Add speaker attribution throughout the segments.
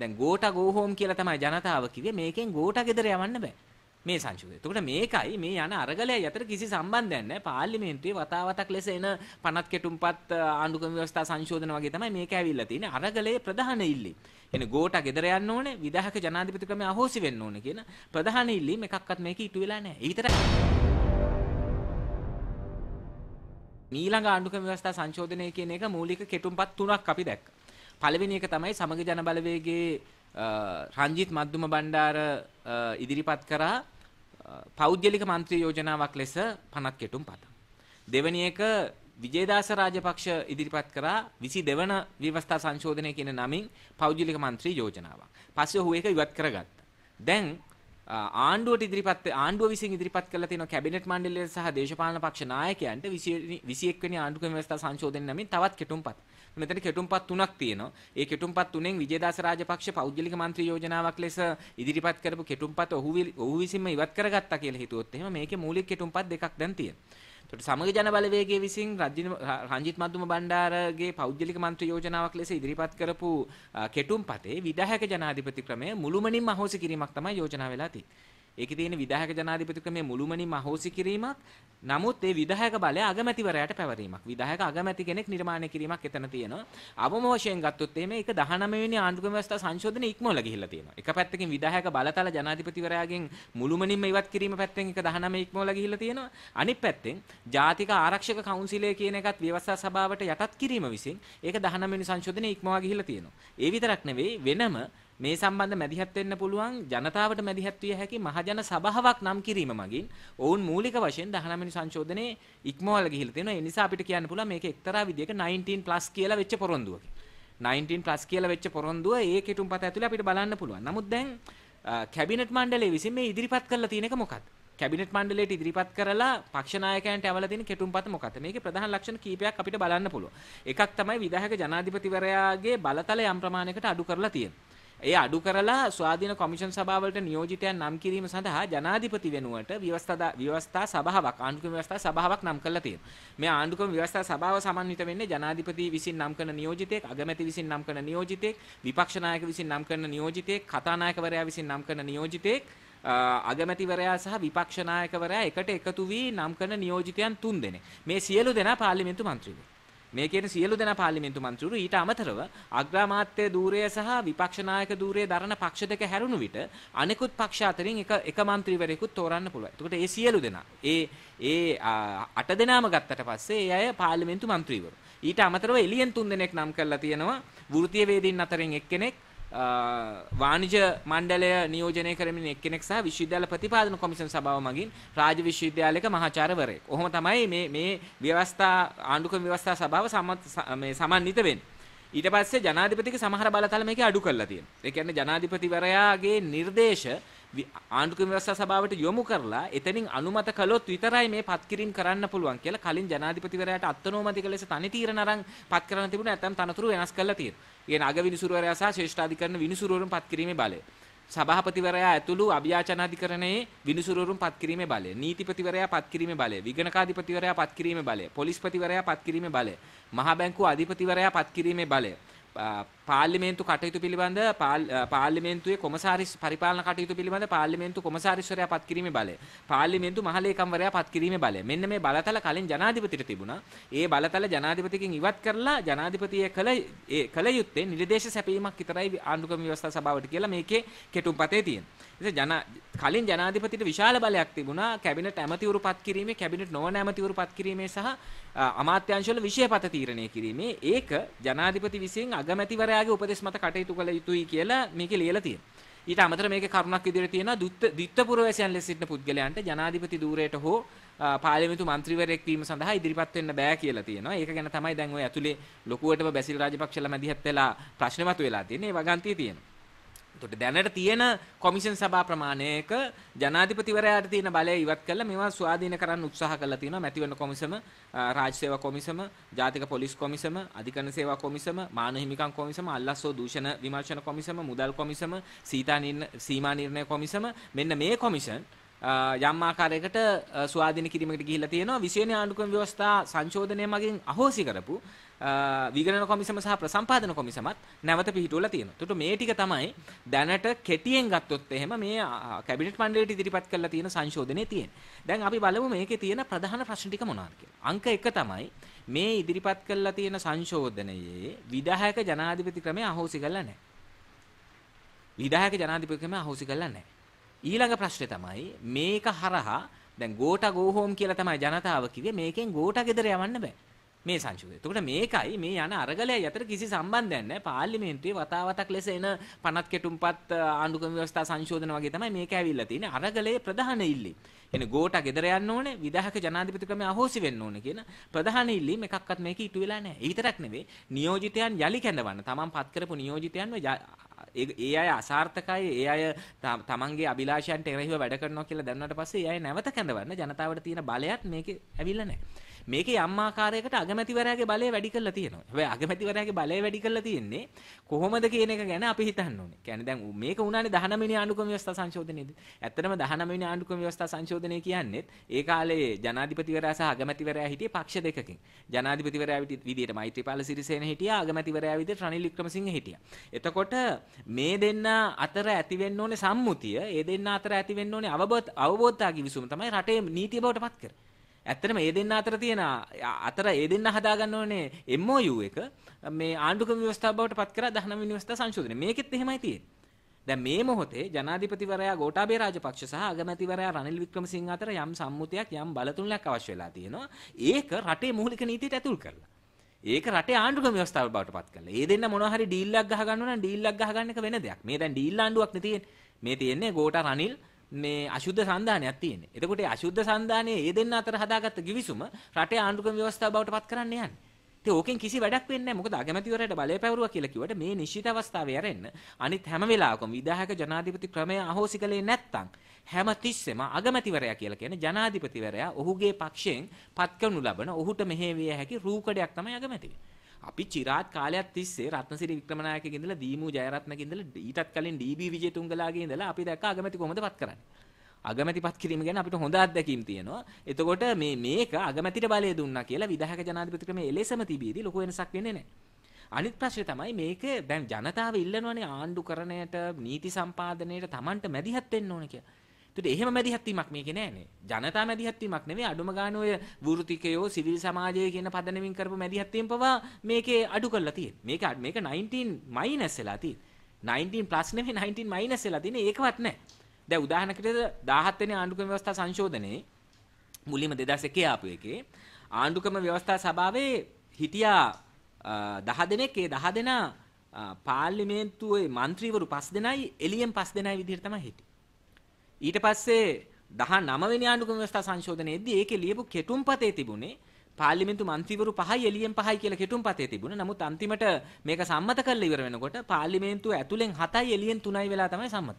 Speaker 1: දැන් ගෝටා ගෝ හෝම් කියලා තමයි ජනතාව කිව්වේ මේකෙන් ගෝටා ගෙදර යවන්න බෑ මේ සංශෝධනය. එතකොට මේකයි මේ යන අරගලයයි අතර කිසි සම්බන්ධයක් නැහැ. පාර්ලිමේන්තුවේ වතාවතක් ලෙස එන පනත් කෙටුම්පත් ආණ්ඩුක්‍රම ව්‍යවස්ථා සංශෝධන වගේ තමයි මේක ඇවිල්ලා තියෙන්නේ. අරගලයේ ප්‍රධාන ඉල්ලීම. එන ගෝටා ගෙදර යන්න ඕනේ, විධායක ජනාධිපති ක්‍රමය අහෝසි වෙන්න ඕනේ කියන ප්‍රධාන ඉල්ලීම එකක්වත් මේක ඉටු වෙලා නැහැ. ඒ විතරයි. මීළඟ ආණ්ඩුක්‍රම ව්‍යවස්ථා සංශෝධනය කියන එක මූලික කෙටුම්පත් තුනක් අපි දැක්කා. පළවෙනි එක තමයි සමග ජන බලවේගයේ රංජිත් මධ්දුම බණ්ඩාර ඉදිරිපත් කරා පෞද්ගලික මන්ත්‍රී යෝජනාවක් ලෙස පනත් කෙටුම් පත. දෙවැනි එක විජේදාස රාජපක්ෂ ඉදිරිපත් කරා 22 වන විවස්ථා සංශෝධනය කියන නමින් පෞද්ගලික මන්ත්‍රී යෝජනාවක්. පස්සේ ඔහු ඒක ඉවත් කරගත්තා. දැන් ආණ්ඩුවට ඉදිරිපත් ආණ්ඩුව විසින් ඉදිරිපත් කළ තියෙන කැබිනට් මණ්ඩලය සහ දේශපාලන පක්ෂ නායකයන්ට 21 වෙනි ආණ්ඩුක්‍රම ව්‍යවස්ථා සංශෝධන නමින් තවත් කෙටුම්පත් මෙතන කෙටුම්පත් තුනක් තියෙනවා. ඒ කෙටුම්පත් තුනෙන් විජේදාස රාජපක්ෂ පෞද්ගලික මන්ත්‍රී යෝජනාවක් ලෙස ඉදිරිපත් කරපු කෙටුම්පත් ඔහු ඔහු විසින්ම ඉවත් කරගත්තා කියලා හිතුවොත් එහෙම මේකේ මූලික කෙටුම්පත් දෙකක් දැන් තියෙනවා. එතකොට සමග ජන බලවේගය විසින් රංජිත් මද්දුම බණ්ඩාරගේ පෞද්ගලික මන්ත්‍රී යෝජනාවක් ලෙස ඉදිරිපත් කරපු කෙටුම්පතේ විධායක ජනාධිපති ක්‍රමය මුළුමනින්ම අහෝසි කිරීමක් තමයි යෝජනා වෙලා තියෙන්නේ. ඒකේ තියෙන විධායක ජනාධිපති ක්‍රමයේ මුළුමනින්ම අහෝසි කිරීමක් නමුත් ඒ විධායක බලය අගමැතිවරයාට පැවරීමක් විධායක අගමැති කෙනෙක් නිර්මාණය කිරීමක් එතන තියෙනවා අවම වශයෙන් ගත්තොත් එimhe ඒක 19 වෙනි ආණ්ඩුක්‍රම ව්‍යවස්ථා සංශෝධනය ඉක්මවලා ගිහිල්ලා තියෙනවා එක පැත්තකින් විධායක බලතල ජනාධිපතිවරයාගෙන් මුළුමනින්ම ඉවත් කිරීම පැත්තෙන් ඒක 19 ඉක්මවලා ගිහිල්ලා තියෙනවා අනිත් පැත්තෙන් ජාතික ආරක්ෂක කවුන්සිලය කියන එකත් ව්‍යවස්ථා සභාවට යටත් කිරීම විසින් ඒක 19 වෙනි සංශෝධනය ඉක්මවා ගිහිල්ලා තියෙනවා ඒ විතරක් නෙවෙයි වෙනම මේ සම්බන්ධ මැදිහත් වෙන්න පුළුවන් ජනතාවට මැදිහත් විය හැකි මහජන සභාවක් නම් කිරීම මගින් ඔවුන් මූලික වශයෙන් 19 වෙනි සංශෝධනයේ ඉක්මවල ගිහිල්ලා තියෙනවා. ඒ නිසා අපිට කියන්න පුළුවන් මේක එක්තරා විදියක 19+ කියලා වෙච්ච පොරොන්දුවකින්. 19+ කියලා වෙච්ච පොරොන්දුව ඒ කෙටුම්පත ඇතුලේ අපිට බලන්න පුළුවන්. නමුත් දැන් කැබිනට් මණ්ඩලය විසින් මේ ඉදිරිපත් කරලා තියෙන එක මොකක්ද? කැබිනට් මණ්ඩලයට ඉදිරිපත් කරලා පක්ෂ නායකයන්ට අවල දෙන කෙටුම්පත මොකක්ද? මේකේ ප්‍රධාන ලක්ෂණ කීපයක් අපිට බලන්න පුළුවන්. එකක් තමයි විධායක ජනාධිපතිවරයාගේ බලතල යම් ප්‍රමාණයකට අඩු කරලා තියෙන්නේ. ඒ අඩු කරලා ස්වාධීන කොමිෂන් සභාවලට නියෝජිතයන් නම් කිරීම සඳහා ජනාධිපති වෙනුවට ව්‍යවස්ථා ව්‍යවස්ථා සභාවක් ආණ්ඩුක්‍රම ව්‍යවස්ථා සභාවක් නම් කරලා තියෙනවා. මේ ආණ්ඩුක්‍රම ව්‍යවස්ථා සභාව සමන්විත වෙන්නේ ජනාධිපති විසින් නම් කරන නියෝජිතයෙක්, අගමැති විසින් නම් කරන නියෝජිතයෙක්, විපක්ෂ නායක විසින් නම් කරන නියෝජිතයෙක්, කතානායකවරයා විසින් නම් කරන නියෝජිතයෙක්, අගමැතිවරයා සහ විපක්ෂ නායකවරයා එකට එකතු වී නම් කරන නියෝජිතයන් තුන් දෙනෙක්. මේ සියලු දෙනා පාර්ලිමේන්තු මන්ත්‍රීවරු. මේ කියන සියලු දෙනා පාර්ලිමේන්තු මන්ත්‍රීවරු ඊට අමතරව අග්‍රාමාත්‍ය ධූරය සහ විපක්ෂ නායක ධූරය දරන පක්ෂ දෙක හැරුණු විට අනෙකුත් පක්ෂ අතරින් එක එක මන්ත්‍රීවරයෙකුත් තෝරන්න පුළුවන්. එතකොට ඒ සියලු දෙනා ඒ ඒ අට දෙනාම ගත්තට පස්සේ ඒ අය පාර්ලිමේන්තු මන්ත්‍රීවරු. ඊට අමතරව එලියෙන් තුන් දෙනෙක් නම් කරලා තියෙනවා වෘත්තීය වේදීන් අතරින් එක්කෙනෙක් වානිජ මණ්ඩලය නියෝජනය කරමින් එක්කෙනෙක් සහ විශ්වවිද්‍යාල ප්‍රතිපාදන කොමිසම් සභාව මගින් රාජ්‍ය විශ්වවිද්‍යාලයක මහාචාර්යවරයෙක්. ඔහොම තමයි මේ මේ ව්‍යවස්ථා ආණ්ඩුක්‍රම ව්‍යවස්ථා සභාව මේ සමන්විත වෙන්නේ. ඊට පස්සේ ජනාධිපතිගේ සමහර බලතල මේක අඩු කරලා තියෙනවා. ඒ කියන්නේ ජනාධිපතිවරයාගේ නිර්දේශ ආණ්ඩුක්‍රම ව්‍යවස්ථා සභාවට යොමු කරලා එතනින් අනුමත කළොත් විතරයි මේ පත්කිරීම කරන්න පුළුවන් කියලා කලින් ජනාධිපතිවරයාට අත්නෝමතික ලෙස තනි තීරණ අරන් පත් කරන්න තිබුණ නැත්නම් තනතුරු වෙනස් කරලා තියෙනවා. ඒ නග විනිසුරුවරයා සහ ශ්‍රේෂ්ඨාධිකරණ විනිසුරුවරුන් පත්කිරීමේ බලය. සභාපතිවරයා ඇතුළු අභියාචනාධිකරණයේ විනිසුරුවරුන් පත්කිරීමේ බලය, නීතිපතිවරයා පත්කිරීමේ බලය, විගණකාධිපතිවරයා පත්කිරීමේ බලය, පොලිස්පතිවරයා පත්කිරීමේ බලය, මහා බැංකුව අධිපතිවරයා පත්කිරීමේ බලය, පාර්ලිමේන්තු කටයුතු පිළිබඳ පාර්ලිමේන්තුවේ කොමසාරිස් පරිපාලන කටයුතු පිළිබඳ පාර්ලිමේන්තු කොමසාරිස්වරයා පත් කිරීමේ බලය පාර්ලිමේන්තු මහලේකම්වරයා පත් කිරීමේ බලය මෙන්න මේ බලතල කලින් ජනාධිපතිට තිබුණා ඒ බලතල ජනාධිපතිගෙන් ඉවත් කරලා ජනාධිපතිය කළ ඒ කළ යුත්තේ නිර්දේශ සැපීමක් විතරයි ආණ්ඩුක්‍රම ව්‍යවස්ථා සභාවට කියලා මේකේ කෙටුම්පතේ තියෙන. ඉතින් ජන කලින් ජනාධිපතිට විශාල බලයක් තිබුණා කැබිනට් ඇමතිවරු පත් කිරීමේ කැබිනට් නොවන ඇමතිවරු පත් කිරීමේ සහ අමාත්‍යාංශවල විෂයපත තීරණය කිරීමේ ඒක ජනාධිපති විසින් අගමැතිවරයා ශාස්ත්‍රාචාර්යයාගේ උපදෙස් මත කටයුතු කළ යුතුයි කියලා මේකේ ලියලා තියෙනවා. ඊට අමතර මේකේ කරුණක් විදිහට තියෙනවා දිත්ත පුරවැසියන් ලෙස සිටින පුද්ගලයන්ට ජනාධිපති ධූරයට හෝ පාර්ලිමේන්තු මන්ත්‍රීවරයෙක් වීම සඳහා ඉදිරිපත් වෙන්න බෑ කියලා තියෙනවා. ඒක ගැන තමයි දැන් ඔය ඇතුලේ ලොකුවටම බැසිල් රාජපක්ෂලා මැදිහත් වෙලා ප්‍රශ්න මතුවලා තියෙන්නේ. ඒ වගන්තිය තියෙනවා. එතකොට දැනට තියෙන කොමිෂන් සභා ප්‍රමාණයක ජනාධිපතිවරයාට තියෙන බලය ඉවත් කරලා මේවා ස්වාධීන කරන්න උත්සාහ කරලා තියෙනවා මැතිවරණ කොමිසම රාජ්‍ය සේවා කොමිසම ජාතික පොලිස් කොමිසම අධිකරණ සේවා කොමිසම මාන හිමිකම් කොමිසම අල්ලස්සෝ දූෂණ විමර්ශන කොමිසම මුදල් කොමිසම සීතා සීමා නිර්ණය කොමිසම මෙන්න මේ කොමිෂන් යම් ආකාරයකට ස්වාධීන කිරීමකට ගිහිල්ලා තියෙනවා විශේෂ ආණ්ඩුක්‍රම ව්‍යවස්ථා සංශෝධනය මගින් අහෝසි කරපු විගණන කොමිසම සහ ප්‍රසම්පාදන කොමිසමත් නැවත පිහිටුවලා තියෙනවා. ඒකට මේ ටික තමයි දැනට කෙටියෙන් ගත්තොත් එහෙම මේ කැබිනට් මණ්ඩලයට ඉදිරිපත් කරලා තියෙන සංශෝධනයේ තියෙන්නේ. දැන් අපි බලමු මේකේ තියෙන ප්‍රධාන ප්‍රශ්න ටික මොනවද කියලා. අංක 1 තමයි මේ ඉදිරිපත් කරලා තියෙන සංශෝධනයේ විධායක ජනාධිපති ක්‍රමය අහෝසි කරලා නැහැ. විධායක ජනාධිපති ක්‍රමය අහෝසි කරලා නැහැ. ඊළඟ ප්‍රශ්නේ තමයි මේක හරහා දැන් ගෝඨා ගෝහෝම් කියලා තමයි ජනතාව කිව්වේ මේකෙන් ගෝඨා ගෙදර යවන්න බෑ. මේ සංශෝධනය. එතකොට මේකයි මේ යන අරගලයයි අතර කිසි සම්බන්ධයක් නැහැ. පාර්ලිමේන්තුවේ වතාවතක් ලෙස එන පනත් කෙටුම්පත් ආණ්ඩුක්‍රම ව්‍යවස්ථා සංශෝධන වගේ තමයි මේක ඇවිල්ලා තියෙන්නේ. අරගලයේ ප්‍රධාන ඉල්ලීම. එන ගෝට ගෙදර යන්න ඕනේ විධායක ජනාධිපති ක්‍රමය අහෝසි වෙන්න ඕනේ කියන ප්‍රධාන ඉල්ලීම එකක්වත් මේක ඉටු වෙලා නැහැ. ඒ විතරක් නෙවෙයි නියෝජිතයන් යලි කැඳවන්න. තමන් පත් කරපු නියෝජිතයන්ව ඒ අය අසාර්ථකයි, ඒ අය තමන්ගේ අභිලාෂයන්ට එරෙහිව වැඩ කරනවා කියලා දැනුණාට පස්සේ ඒ අය නැවත කැඳවන්න ජනතාවට තියෙන බලයත් මේකේ ඇවිල්ලා නැහැ. මේකේ යම් ආකාරයකට අගමැතිවරයාගේ බලය වැඩි කරලා තියෙනවා. හැබැයි අගමැතිවරයාගේ බලය වැඩි කරලා තියෙන්නේ කොහොමද කියන එක ගැන අපි හිතන්න ඕනේ. කියන්නේ දැන් මේක උනානේ 19 වෙනි ආණ්ඩුක්‍රම ව්‍යවස්ථා සංශෝධනයේදී. ඇත්තටම 19 වෙනි ආණ්ඩුක්‍රම ව්‍යවස්ථා සංශෝධනය කියන්නේ ඒ කාලේ ජනාධිපතිවරයා සහ අගමැතිවරයා හිටියේ පක්ෂ දෙකකින්. ජනාධිපතිවරයා විදිහට මෛත්‍රීපාල සිරිසේන හිටියා, අගමැතිවරයා විදිහට රනිල් වික්‍රමසිංහ හිටියා. එතකොට මේ දෙන්න අතර ඇතිවෙන්න ඕනේ සම්මුතිය, ඒ දෙන්න අතර ඇතිවෙන්න ඕනේ අවබෝධ අවබෝධතාව කිවිසුම තමයි රටේ නීතිය බවට පත් කරන්නේ. ඇත්තටම ඒ දෙන්න අතර තියෙන අතර ඒ දෙන්න හදාගන්න ඕනේ MOU එක මේ ආණ්ඩුක්‍රම ව්‍යවස්ථාව බවට පත් කරලා 19 වෙනි ව්‍යවස්ථා සංශෝධනය. මේකෙත් එහෙමයි තියෙන්නේ. දැන් මේ මොහොතේ ජනාධිපතිවරයා ගෝඨාභය රාජපක්ෂ සහ අගමැතිවරයා රනිල් වික්‍රමසිංහ අතර යම් සම්මුතියක් යම් බලතුලයක් අවශ්‍ය වෙලා තියෙනවා. ඒක රටේ මූලික නීතියට ඇතුල් කරලා. ඒක රටේ ආණ්ඩුක්‍රම ව්‍යවස්ථාව බවට පත් කරලා. ඒ දෙන්න මොනවා හරි ඩීල් එකක් ගහගන්න ඕන නම් ඩීල් එකක් ගහගන්න එක වෙන දෙයක්. මේ දැන් ඩීල් ආණ්ඩුවක් නේ තියෙන්නේ. මේ තියෙන්නේ ගෝඨා රනිල් මේ අශුද්ධ සන්ධානයක් තියෙන්නේ. එතකොට ඒ අශුද්ධ සන්ධානයේ ඒ දෙන්න අතර හදාගත්ත ගිවිසුම රටේ ආණ්ඩුක්‍රම ව්‍යවස්ථාව බවට පත් කරන්න යන්නේ. ඉතින් ඕකෙන් කිසි වැඩක් වෙන්නේ නැහැ. මොකද අගමැතිවරයාට බලය පැවරුවා කියලා කිව්වට මේ නිශ්චිත අවස්ථාවේ යරෙන්න අනිත් හැම වෙලාවකම විධායක ජනාධිපති ක්‍රමය අහෝසි කළේ නැත්තම් හැම තිස්සෙම අගමැතිවරයා කියලා කියන්නේ ජනාධිපතිවරයා ඔහුගේ පක්ෂයෙන් පත්කරනු ලබන ඔහුට මෙහෙවිය හැකි රූකඩයක් තමයි අගමැතිවරයා. අපි චිරාත් කාලයක් තිස්සේ රත්නසිරි වික්‍රමනායකගේ ඉඳලා දීමු ජයරත්නගේ ඉඳලා ඊටත් කලින් DB විජේතුංගලාගේ ඉඳලා අපි දැක්ක අගමැති කොහොමද පත් කරන්නේ අගමැතිපත් කිරීම ගැන අපිට හොඳ අත්දැකීම් තියෙනවා එතකොට මේ මේක අගමැතිට බලය දුන්නා කියලා විධායක ජනාධිපති ක්‍රමයේ එලෙසම තිබීදී ලොකු වෙනසක් වෙන්නේ නැහැ අනිත් ප්‍රශ්නේ තමයි මේක දැන් ජනතාව ඉල්ලනවානේ ආණ්ඩුකරණයට නීති සම්පාදනයට Tamanට මැදිහත් වෙන්න ඕනේ කියලා එතකොට එහෙම මැදිහත් වීමක් මේකේ නෑනේ. ජනතා මැදිහත් වීමක් නෙවෙයි අඩුම ගාන ඔය වෘත්තිකයෝ සිවිල් සමාජය කියන පදනමින් කරපු මැදිහත් වීම පවා මේකේ අඩු කරලා තියෙන්නේ. මේක මේක 19 මයිනස් වෙලා තියෙන්නේ. 19 ප්ලස් නෙවෙයි 19 මයිනස් වෙලා තියෙන්නේ. ඒකවත් නෑ. දැන් උදාහරණයකට 17 වෙනි ආණ්ඩුක්‍රම ව්‍යවස්ථා සංශෝධනයේ මුලින්ම 2001 ආපු එකේ ආණ්ඩුක්‍රම ව්‍යවස්ථා සභාවේ හිටියා 10 දෙනෙක් ඒ 10 දෙනා පාර්ලිමේන්තුවේ മന്ത്രിවරු 5 දෙනයි එළියෙන් 5 දෙනයි විදිහට තමයි හිටියේ. ඊට පස්සේ 19 වෙනි ආණ්ඩුක්‍රම ව්‍යවස්ථා සංශෝධනයේදී ඒකේ ලියපු කෙටුම්පතේ තිබුණේ පාර්ලිමේන්තු මන්ත්‍රීවරු පහයි එළියෙන් පහයි කියලා කෙටුම්පතේ තිබුණා. නමුත් අන්තිමට මේක සම්මත කරලා ඉවර වෙනකොට පාර්ලිමේන්තුව ඇතුලෙන් 7යි එළියෙන් 3යි වෙලා තමයි සම්මත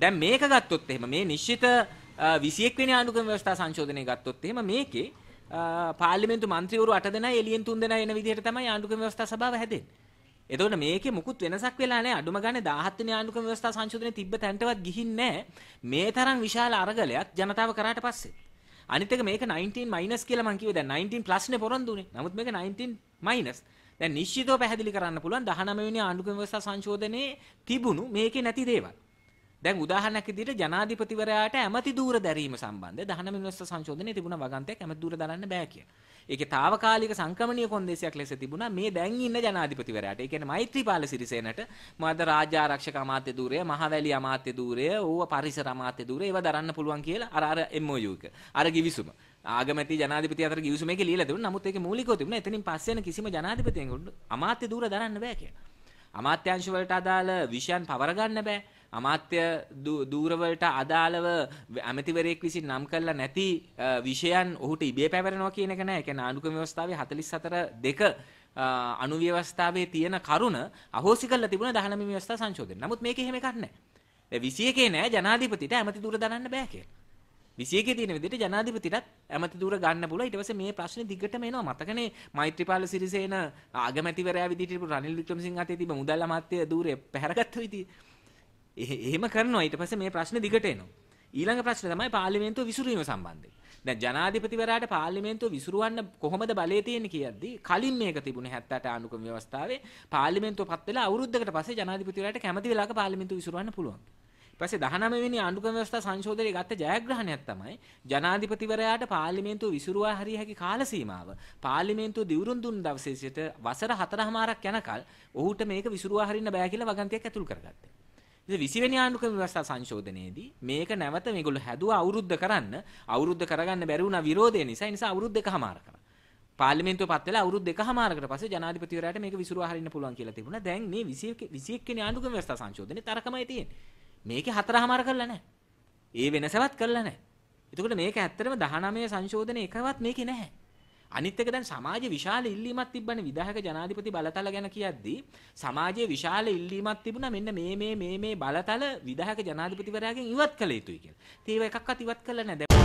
Speaker 1: දැන් මේක ගත්තොත් එහෙම මේ නිශ්චිත 21 වෙනි ආණ්ඩුක්‍රම ව්‍යවස්ථා සංශෝධනය ගත්තොත් එහෙම මේකේ පාර්ලිමේන්තු මන්ත්‍රීවරු 8 දෙනා එළියෙන් 3 දෙනා එන විදිහට තමයි ආණ්ඩුක්‍රම ව්‍යවස්ථා සභාව හැදෙන්නේ. එතකොට මේකේ මුකුත් වෙනසක් වෙලා නැහැ. අඩුම ගානේ 17 වෙනි ආණ්ඩුක්‍රම ව්‍යවස්ථා සංශෝධනයේ තිබ්බ තැනටවත් ගිහින් නැහැ. මේ තරම් විශාල අරගලයක් ජනතාව කරාට පස්සේ. අනිත් එක මේක 19 මයිනස් කියලා මං කිව්වේ දැන් 19 ප්ලස් නේ පොරොන්දුනේ. නමුත් මේක 19 මයිනස්. දැන් නිශ්චිතව පැහැදිලි කරන්න පුළුවන් 19 වෙනි ආණ්ඩුක්‍රම ව්‍යවස්ථා සංශෝධනයේ තිබුණු මේකේ නැති දේවල්. දැන් උදාහරණයක් විදිහට ජනාධිපතිවරයාට ඇමති දූර දැරීම සම්බන්ධ 19 වෙනි ව්‍යවස්ථා සංශෝධනයේ තිබුණ වගන්තයක් ඇමති දූර දරන්න බෑ කියලා. ඒකේ తాවකාලික සංක්‍රමණීය කොන්දේසියක් ලෙස තිබුණා මේ දැන් ඉන්න ජනාධිපතිවරයාට. ඒ කියන්නේ මෛත්‍රීපාල සිරිසේනට මාද රාජ්‍ය ආරක්ෂක අමාත්‍ය ධූරය, මහවැලි අමාත්‍ය ධූරය, ඌව පරිසර අමාත්‍ය ධූරය ඒවා දරන්න පුළුවන් කියලා අර අර MOU එක. අර ගිවිසුම. ආගමැති ජනාධිපති අතර ගිවිසුම එකේ ලියලා තිබුණා. නමුත් ඒකේ මූලිකව තිබුණා එතනින් පස්සේ යන කිසිම ජනාධිපතියෙකුට අමාත්‍ය ධූර දරන්න බෑ කියලා. අමාත්‍යංශ වලට අදාළ විෂයන් පවර ගන්න බෑ. අමාත්‍ය දූරවලට අදාළව ඇමතිවරයෙක් විසින් නම් කරලා නැති විෂයන් ඔහුට ඉබේ පැවරෙනවා කියන එක නෑ. ඒ කියන්නේ ආණ්ඩුක්‍රම ව්‍යවස්ථාවේ 44 අනුව්‍යවස්ථාවේ තියෙන කරුණ අහෝසි කරලා තිබුණ 19 ව්‍යවස්ථා සංශෝධන. නමුත් මේකේ එහෙම එකක් නැහැ. 21 නෑ ජනාධිපතිට ඇමති දූර දනන්න බෑ කියලා. 21 තියෙන විදිහට ජනාධිපතිටත් ඇමති දූර ගන්න පුළුවන්. ඊට පස්සේ මේ ප්‍රශ්නේ දිගටම එනවා. මතකනේ මෛත්‍රීපාල සිරිසේන අගමැතිවරයා විදිහට රනිල් වික්‍රමසිංහ අතේ තිබ්බ මුදල් අමාත්‍ය දූරේ පැහැරගත්ත විදිහ. එහෙම කරනවා ඊට පස්සේ මේ ප්‍රශ්නේ දිගට එනවා ඊළඟ ප්‍රශ්නේ තමයි පාර්ලිමේන්තුව විසිරීම සම්බන්ධයෙන් දැන් ජනාධිපතිවරයාට පාර්ලිමේන්තුව විසිරුවන්න කොහොමද බලය තියෙන්නේ කියද්දී කලින් මේක තිබුණේ 78 ආණුක්‍රම ව්‍යවස්ථාවේ පාර්ලිමේන්තුව පත් වෙලා අවුරුද්දකට පස්සේ ජනාධිපතිවරයාට කැමති වෙලාවක පාර්ලිමේන්තුව විසිරවන්න පුළුවන්. ඊපස්සේ 19 වෙනි ආණුක්‍රම ව්‍යවස්ථා සංශෝධනයේ ගත්ත ජයග්‍රහණයක් තමයි ජනාධිපතිවරයාට පාර්ලිමේන්තුව විසිරුවා හරිය හැකි කාල සීමාව පාර්ලිමේන්තුව දිවුරුම් දුන් දවසේ සිට වසර 4මාරක් යනකල් ඔහුට මේක විසිරුවා හරින්න බෑ කියලා වගන්තියක් ඇතුල් කරගත්තා. විසිවෙන ආණ්ඩුක ව්‍යවස්ථා සංශෝධනයේදී මේක නැවත මේගොල්ලෝ හැදුවා අවුරුද්ද කරන්න අවුරුද්ද කරගන්න බැරි වුණා විරෝධය නිසා ඒ නිසා අවුරුදු දෙකමාර කරා පාර්ලිමේන්තුව පත් වෙලා අවුරුදු දෙකමාරකට පස්සේ ජනාධිපතිවරයාට මේක විසුරුවා හරින්න පුළුවන් කියලා තිබුණා දැන් මේ 21 21 වෙනි ආණ්ඩුක ව්‍යවස්ථා සංශෝධනයේ තරකමයි තියෙන්නේ මේකේ හතරමාර කරලා නැහැ ඒ වෙනසවත් කරලා නැහැ එතකොට මේක ඇත්තටම 19 සංශෝධනයේ එකවත් මේකේ නැහැ අනිත් එක දැන් සමාජයේ විශාල ඉල්ලීමක් තිබ්බනේ විධායක ජනාධිපති බලතල ගැන කියද්දී සමාජයේ විශාල ඉල්ලීමක් තිබුණා මෙන්න මේ මේ මේ මේ බලතල විධායක ජනාධිපතිවරයාගෙන් ඉවත් කළ යුතුයි කියලා. ඉතින් ඒව එකක්වත් ඉවත් කළා නැහැ.